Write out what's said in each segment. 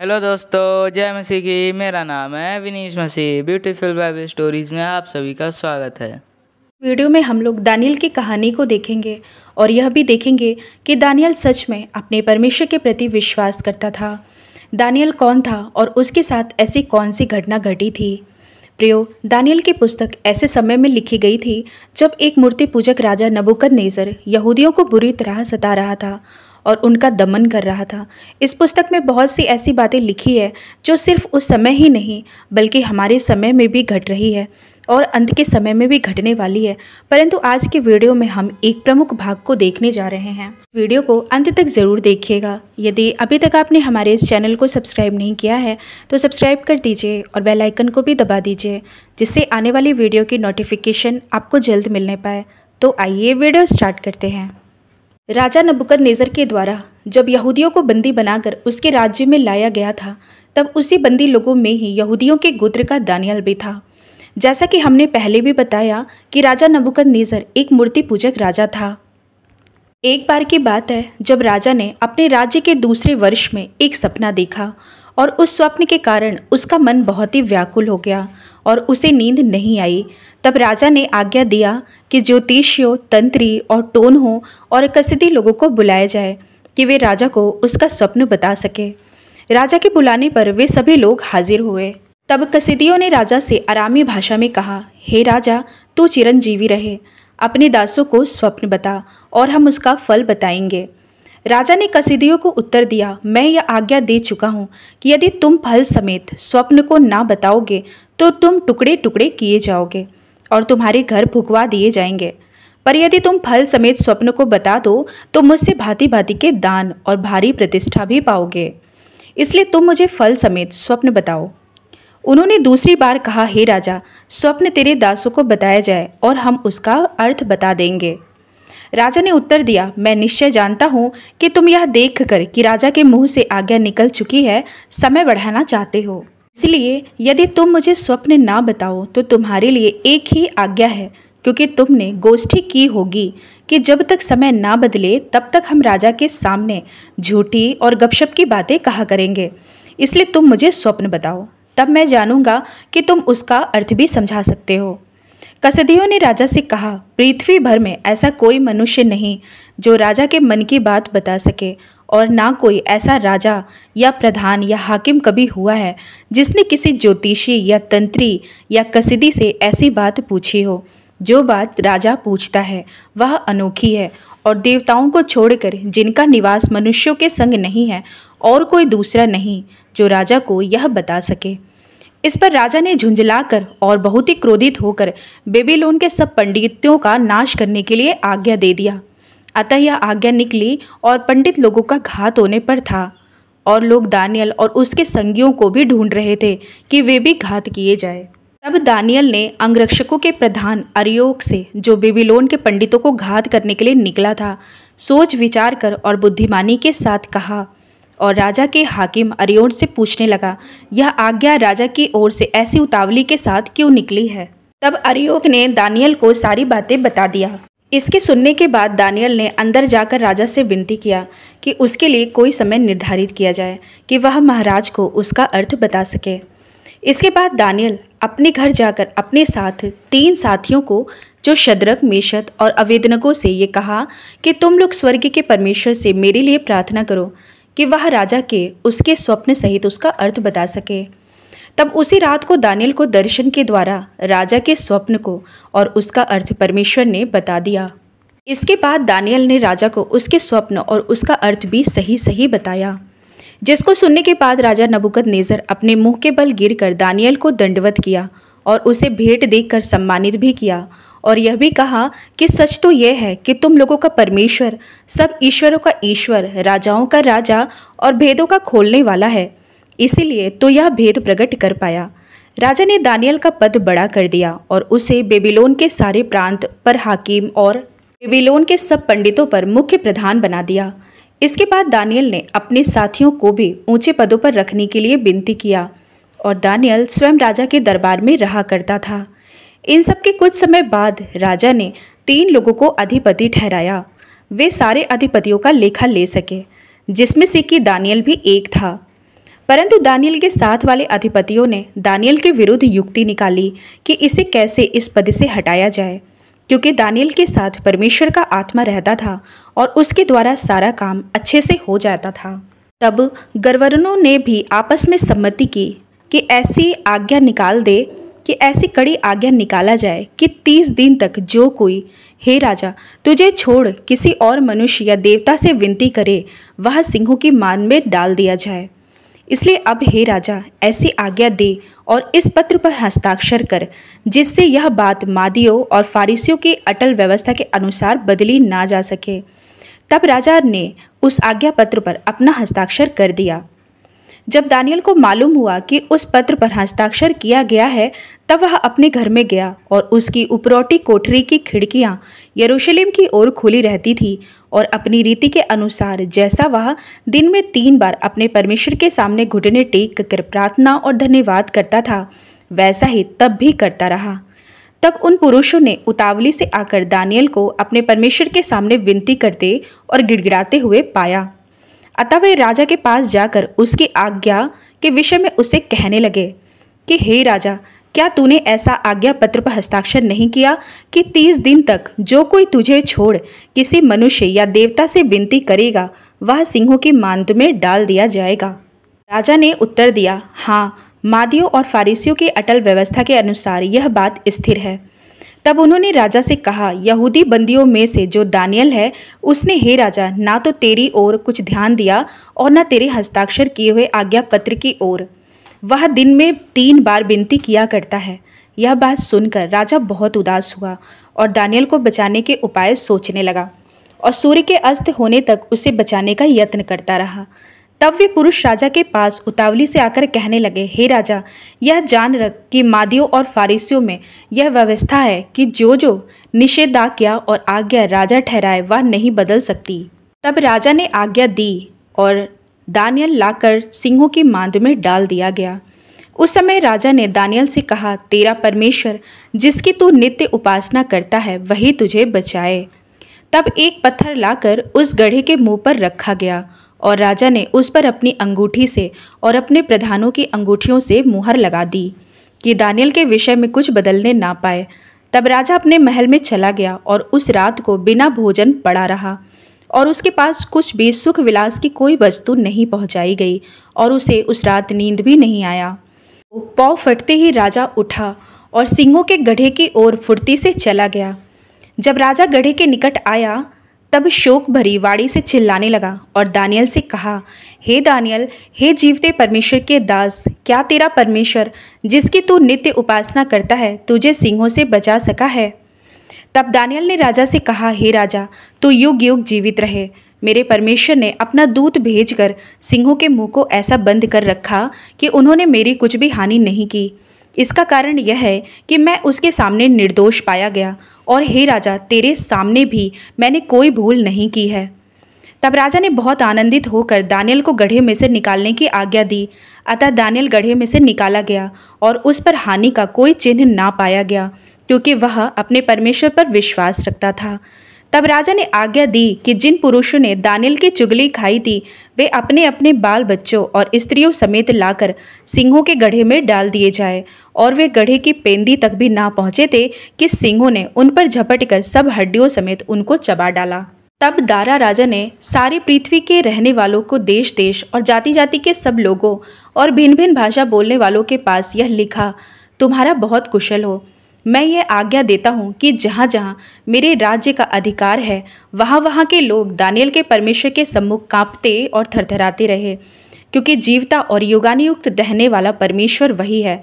hello दोस्तों जय मसीह की मेरा नाम है Vinish Masih beautiful Bible stories में आप सभी का स्वागत है वीडियो में हम लोग दानियल की कहानी को देखेंगे और यह भी देखेंगे कि दानियल सच में अपने परमेश्वर के प्रति विश्वास करता था दानियल कौन था और उसके साथ ऐसी कौन सी घटना घटी थी प्रियो दानियल की पुस्तक ऐसे समय में लिखी गई थी जब एक मूर्ति पूजक राजा नबुकद नेजर यहूदियों को बुरी तरह सता रहा था और उनका दमन कर रहा था इस पुस्तक में बहुत सी ऐसी बातें लिखी है जो सिर्फ उस समय ही नहीं बल्कि हमारे समय में भी घट रही है और अंत के समय में भी घटने वाली है परंतु आज के वीडियो में हम एक प्रमुख भाग को देखने जा रहे हैं वीडियो को अंत तक ज़रूर देखिएगा यदि अभी तक आपने हमारे इस चैनल को सब्सक्राइब नहीं किया है तो सब्सक्राइब कर दीजिए और बेल आइकन को भी दबा दीजिए जिससे आने वाली वीडियो की नोटिफिकेशन आपको जल्द मिलने पाए तो आइए वीडियो स्टार्ट करते हैं राजा नेजर के द्वारा जब यहूदियों को बंदी बनाकर उसके राज्य में लाया गया था तब उसी बंदी लोगों में ही यहूदियों के गोत्र का दानियल भी था जैसा कि हमने पहले भी बताया कि राजा नेजर एक मूर्ति पूजक राजा था एक बार की बात है जब राजा ने अपने राज्य के दूसरे वर्ष में एक सपना देखा और उस स्वप्न के कारण उसका मन बहुत ही व्याकुल हो गया और उसे नींद नहीं आई तब राजा ने आज्ञा दिया कि ज्योतिषियों तंत्री और टोन हो और कसिदी लोगों को बुलाया जाए कि वे राजा को उसका स्वप्न बता सके राजा के बुलाने पर वे सभी लोग हाजिर हुए तब कसिदियों ने राजा से आरामी भाषा में कहा हे hey राजा तू चिरंजीवी रहे अपने दासों को स्वप्न बता और हम उसका फल बताएंगे राजा ने कसीदियों को उत्तर दिया मैं यह आज्ञा दे चुका हूँ कि यदि तुम फल समेत स्वप्न को ना बताओगे तो तुम टुकड़े टुकड़े किए जाओगे और तुम्हारे घर भुगवा दिए जाएंगे पर यदि तुम फल समेत स्वप्न को बता दो तो मुझसे भांति भांति के दान और भारी प्रतिष्ठा भी पाओगे इसलिए तुम मुझे फल समेत स्वप्न बताओ उन्होंने दूसरी बार कहा हे राजा स्वप्न तेरे दासों को बताया जाए और हम उसका अर्थ बता देंगे राजा ने उत्तर दिया मैं निश्चय जानता हूँ कि तुम यह देख कर कि राजा के मुंह से आज्ञा निकल चुकी है समय बढ़ाना चाहते हो इसलिए यदि तुम मुझे स्वप्न ना बताओ तो तुम्हारे लिए एक ही आज्ञा है क्योंकि तुमने गोष्ठी की होगी कि जब तक समय ना बदले तब तक हम राजा के सामने झूठी और गपशप की बातें कहा करेंगे इसलिए तुम मुझे स्वप्न बताओ तब मैं जानूंगा कि तुम उसका अर्थ भी समझा सकते हो कसदियों ने राजा से कहा पृथ्वी भर में ऐसा कोई मनुष्य नहीं जो राजा के मन की बात बता सके और ना कोई ऐसा राजा या प्रधान या हाकिम कभी हुआ है जिसने किसी ज्योतिषी या तंत्री या कसिदी से ऐसी बात पूछी हो जो बात राजा पूछता है वह अनोखी है और देवताओं को छोड़कर जिनका निवास मनुष्यों के संग नहीं है और कोई दूसरा नहीं जो राजा को यह बता सके इस पर राजा ने झुंझलाकर और बहुत ही क्रोधित होकर बेबीलोन के सब पंडितों का नाश करने के लिए आज्ञा दे दिया अतः यह आज्ञा निकली और पंडित लोगों का घात होने पर था और लोग दानियल और उसके संगियों को भी ढूंढ रहे थे कि वे भी घात किए जाए तब दानियल ने अंगरक्षकों के प्रधान अरयोग से जो बेबीलोन के पंडितों को घात करने के लिए निकला था सोच विचार कर और बुद्धिमानी के साथ कहा और राजा के हाकिम अरियोन से पूछने लगा यह आज्ञा राजा की ओर से ऐसी उतावली के साथ क्यों निकली है तब अरियोक ने दानियल को सारी बातें बता दिया इसके सुनने के बाद दानियल ने अंदर जाकर राजा से विनती किया कि उसके लिए कोई समय निर्धारित किया जाए कि वह महाराज को उसका अर्थ बता सके इसके बाद दानियल अपने घर जाकर अपने साथ तीन साथियों को जो शद्रक मेशत और अवेदनकों से ये कहा कि तुम लोग स्वर्ग के परमेश्वर से मेरे लिए प्रार्थना करो कि वह राजा के उसके स्वप्न सहित उसका अर्थ बता सके तब उसी रात को दानियल को दर्शन के द्वारा राजा के स्वप्न को और उसका अर्थ परमेश्वर ने बता दिया इसके बाद दानियल ने राजा को उसके स्वप्न और उसका अर्थ भी सही सही बताया जिसको सुनने के बाद राजा नबुकद नेजर अपने मुंह के बल गिरकर दानियल को दंडवत किया और उसे भेंट देकर सम्मानित भी किया और यह भी कहा कि सच तो यह है कि तुम लोगों का परमेश्वर सब ईश्वरों का ईश्वर राजाओं का राजा और भेदों का खोलने वाला है इसीलिए तो यह भेद प्रकट कर पाया राजा ने दानियल का पद बड़ा कर दिया और उसे बेबीलोन के सारे प्रांत पर हाकिम और बेबीलोन के सब पंडितों पर मुख्य प्रधान बना दिया इसके बाद दानियल ने अपने साथियों को भी ऊंचे पदों पर रखने के लिए विनती किया और दानियल स्वयं राजा के दरबार में रहा करता था इन सब के कुछ समय बाद राजा ने तीन लोगों को अधिपति ठहराया वे सारे अधिपतियों का लेखा ले सके जिसमें से कि दानियल भी एक था परंतु दानियल के साथ वाले अधिपतियों ने दानियल के विरुद्ध युक्ति निकाली कि इसे कैसे इस पद से हटाया जाए क्योंकि दानियल के साथ परमेश्वर का आत्मा रहता था और उसके द्वारा सारा काम अच्छे से हो जाता था तब गर्वरनों ने भी आपस में सम्मति की कि ऐसी आज्ञा निकाल दे कि ऐसी कड़ी आज्ञा निकाला जाए कि तीस दिन तक जो कोई हे राजा तुझे छोड़ किसी और मनुष्य या देवता से विनती करे वह सिंहों की मान में डाल दिया जाए इसलिए अब हे राजा ऐसी आज्ञा दे और इस पत्र पर हस्ताक्षर कर जिससे यह बात मादियों और फारिसियों की अटल व्यवस्था के अनुसार बदली ना जा सके तब राजा ने उस आज्ञा पत्र पर अपना हस्ताक्षर कर दिया जब दानियल को मालूम हुआ कि उस पत्र पर हस्ताक्षर किया गया है तब वह अपने घर में गया और उसकी उपरौटी कोठरी की खिड़कियां यरूशलेम की ओर खुली रहती थी और अपनी रीति के अनुसार जैसा वह दिन में तीन बार अपने परमेश्वर के सामने घुटने टेक कर प्रार्थना और धन्यवाद करता था वैसा ही तब भी करता रहा तब उन पुरुषों ने उतावली से आकर दानियल को अपने परमेश्वर के सामने विनती करते और गिड़गिड़ाते हुए पाया अतः वे राजा के पास जाकर उसकी आज्ञा के विषय में उसे कहने लगे कि हे राजा क्या तूने ऐसा आज्ञा पत्र पर हस्ताक्षर नहीं किया कि तीस दिन तक जो कोई तुझे छोड़ किसी मनुष्य या देवता से विनती करेगा वह सिंहों की मांद में डाल दिया जाएगा राजा ने उत्तर दिया हाँ मादियों और फारिसियों की अटल व्यवस्था के अनुसार यह बात स्थिर है तब उन्होंने राजा से कहा यहूदी बंदियों में से जो दानियल है उसने हे राजा ना तो तेरी ओर कुछ ध्यान दिया और ना तेरे हस्ताक्षर किए हुए आज्ञा पत्र की ओर वह दिन में तीन बार विनती किया करता है यह बात सुनकर राजा बहुत उदास हुआ और दानियल को बचाने के उपाय सोचने लगा और सूर्य के अस्त होने तक उसे बचाने का यत्न करता रहा तब वे पुरुष राजा के पास उतावली से आकर कहने लगे हे राजा यह जान रख कि मादियों और फारिसियों में यह व्यवस्था है कि जो जो निषेधाज्ञा और आज्ञा राजा ठहराए वह नहीं बदल सकती तब राजा ने आज्ञा दी और दानियल लाकर सिंहों की मांद में डाल दिया गया उस समय राजा ने दानियल से कहा तेरा परमेश्वर जिसकी तू नित्य उपासना करता है वही तुझे बचाए तब एक पत्थर लाकर उस गढ़े के मुंह पर रखा गया और राजा ने उस पर अपनी अंगूठी से और अपने प्रधानों की अंगूठियों से मुहर लगा दी कि दानियल के विषय में कुछ बदलने ना पाए तब राजा अपने महल में चला गया और उस रात को बिना भोजन पड़ा रहा और उसके पास कुछ भी सुख विलास की कोई वस्तु नहीं पहुंचाई गई और उसे उस रात नींद भी नहीं आया पौ फटते ही राजा उठा और सिंहों के गढ़े की ओर फुर्ती से चला गया जब राजा गढ़े के निकट आया तब शोक भरी वाणी से चिल्लाने लगा और दानियल से कहा हे दानियल हे जीवते परमेश्वर के दास क्या तेरा परमेश्वर जिसकी तू नित्य उपासना करता है तुझे सिंहों से बचा सका है तब दानियल ने राजा से कहा हे राजा तू युग युग जीवित रहे मेरे परमेश्वर ने अपना दूत भेजकर सिंहों के मुंह को ऐसा बंद कर रखा कि उन्होंने मेरी कुछ भी हानि नहीं की इसका कारण यह है कि मैं उसके सामने निर्दोष पाया गया और हे राजा तेरे सामने भी मैंने कोई भूल नहीं की है तब राजा ने बहुत आनंदित होकर दानियल को गढ़े में से निकालने की आज्ञा दी अतः दानियल गढ़े में से निकाला गया और उस पर हानि का कोई चिन्ह ना पाया गया क्योंकि वह अपने परमेश्वर पर विश्वास रखता था तब राजा ने आज्ञा दी कि जिन पुरुषों ने दानिल की चुगली खाई थी वे अपने अपने बाल बच्चों और स्त्रियों समेत लाकर सिंहों के गढ़े में डाल दिए जाए और वे गढ़े की पेंदी तक भी ना पहुँचे थे कि सिंहों ने उन पर झपट कर सब हड्डियों समेत उनको चबा डाला तब दारा राजा ने सारी पृथ्वी के रहने वालों को देश देश और जाति जाति के सब लोगों और भिन्न भिन्न भाषा बोलने वालों के पास यह लिखा तुम्हारा बहुत कुशल हो मैं ये आज्ञा देता हूँ कि जहाँ जहाँ मेरे राज्य का अधिकार है वहाँ वहाँ के लोग दानियल के परमेश्वर के सम्मुख कांपते और थरथराते रहे क्योंकि जीवता और युगानियुक्त रहने वाला परमेश्वर वही है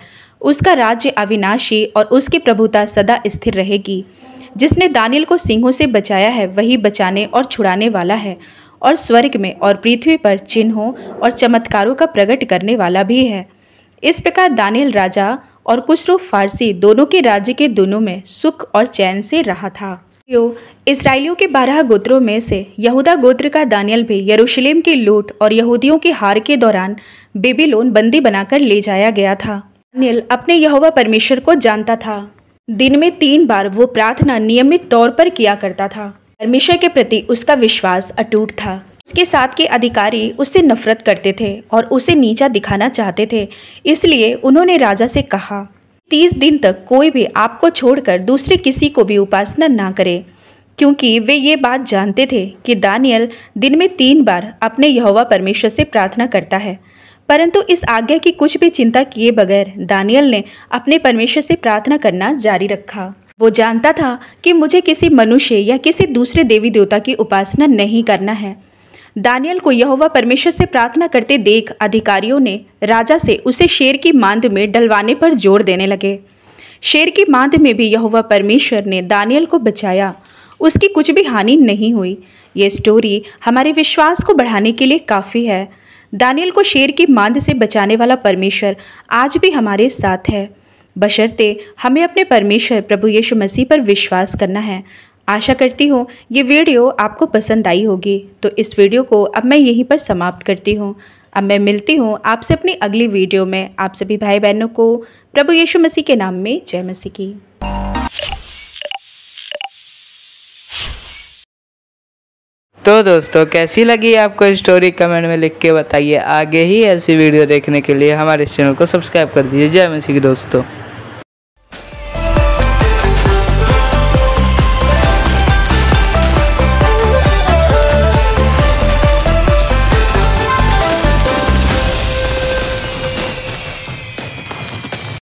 उसका राज्य अविनाशी और उसकी प्रभुता सदा स्थिर रहेगी जिसने दानियल को सिंहों से बचाया है वही बचाने और छुड़ाने वाला है और स्वर्ग में और पृथ्वी पर चिन्हों और चमत्कारों का प्रकट करने वाला भी है इस प्रकार दानियल राजा और कुछ लोग फारसी दोनों के राज्य के दोनों में सुख और चैन से रहा था इसराइलियों के बारह गोत्रों में से यहूदा गोत्र का दानियल भी यरूशलेम की लूट और यहूदियों की हार के दौरान बेबीलोन बंदी बनाकर ले जाया गया था दानियल अपने यहोवा परमेश्वर को जानता था दिन में तीन बार वो प्रार्थना नियमित तौर पर किया करता था परमेश्वर के प्रति उसका विश्वास अटूट था उसके साथ के अधिकारी उससे नफरत करते थे और उसे नीचा दिखाना चाहते थे इसलिए उन्होंने राजा से कहा तीस दिन तक कोई भी आपको छोड़कर दूसरे किसी को भी उपासना ना करे क्योंकि वे ये बात जानते थे कि दानियल दिन में तीन बार अपने यहोवा परमेश्वर से प्रार्थना करता है परंतु इस आज्ञा की कुछ भी चिंता किए बगैर दानियल ने अपने परमेश्वर से प्रार्थना करना जारी रखा वो जानता था कि मुझे किसी मनुष्य या किसी दूसरे देवी देवता की उपासना नहीं करना है दानियल को यहोवा परमेश्वर से प्रार्थना करते देख अधिकारियों ने राजा से उसे शेर की मांद में डलवाने पर जोर देने लगे शेर की मांद में भी यहोवा परमेश्वर ने दानियल को बचाया उसकी कुछ भी हानि नहीं हुई ये स्टोरी हमारे विश्वास को बढ़ाने के लिए काफ़ी है दानियल को शेर की मांद से बचाने वाला परमेश्वर आज भी हमारे साथ है बशर्ते हमें अपने परमेश्वर प्रभु यीशु मसीह पर विश्वास करना है आशा करती हूँ ये वीडियो आपको पसंद आई होगी तो इस वीडियो को अब मैं यहीं पर समाप्त करती हूँ अब मैं मिलती हूँ आपसे अपनी अगली वीडियो में आप सभी भाई बहनों को प्रभु यीशु मसीह के नाम में जय मसीह की तो दोस्तों कैसी लगी आपको स्टोरी कमेंट में लिख के बताइए आगे ही ऐसी वीडियो देखने के लिए हमारे चैनल को सब्सक्राइब कर दीजिए जय मसीह दोस्तों